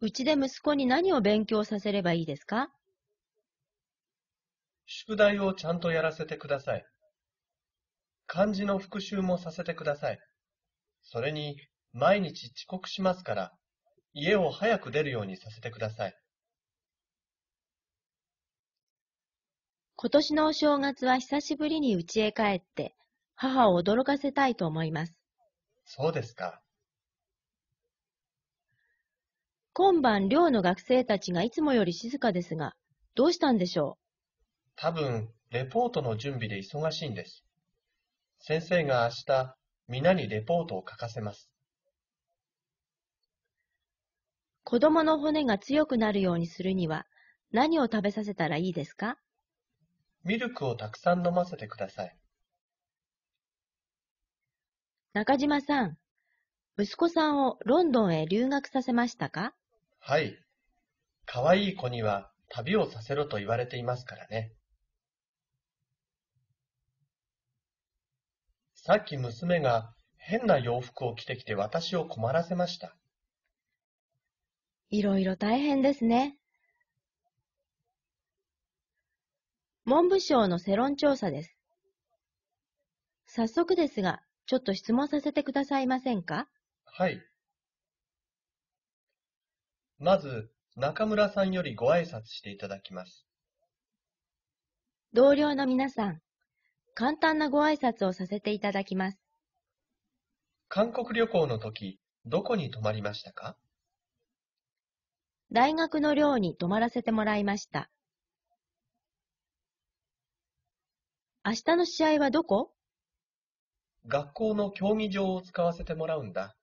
うちで息子に何を勉強させればいいですか宿題をちゃんとやらせてください。漢字の復習もさせてください。それに、毎日遅刻しますから、家を早く出るようにさせてください。今年のお正月は久しぶりに家へ帰って、母を驚かせたいと思います。そうですか。今晩寮の学生たちがいつもより静かですが、どうしたんでしょう多分、レポートの準備で忙しいんです。先生が明日、皆にレポートを書かせます。子供の骨が強くなるようにするには、何を食べさせたらいいですかミルクをたくさん飲ませてください。中島さん、息子さんをロンドンへ留学させましたかはい。可愛い子には旅をさせろと言われていますからね。さっき娘が変な洋服を着てきて私を困らせました。いろいろ大変ですね。文部省の世論調査です。早速ですが、ちょっと質問させてくださいませんかはい。まず、中村さんよりご挨拶していただきます。同僚の皆さん、簡単なご挨拶をさせていただきます。韓国旅行の時、どこに泊まりましたか大学の寮に泊まらせてもらいました。明日の試合はどこ学校の競技場を使わせてもらうんだ。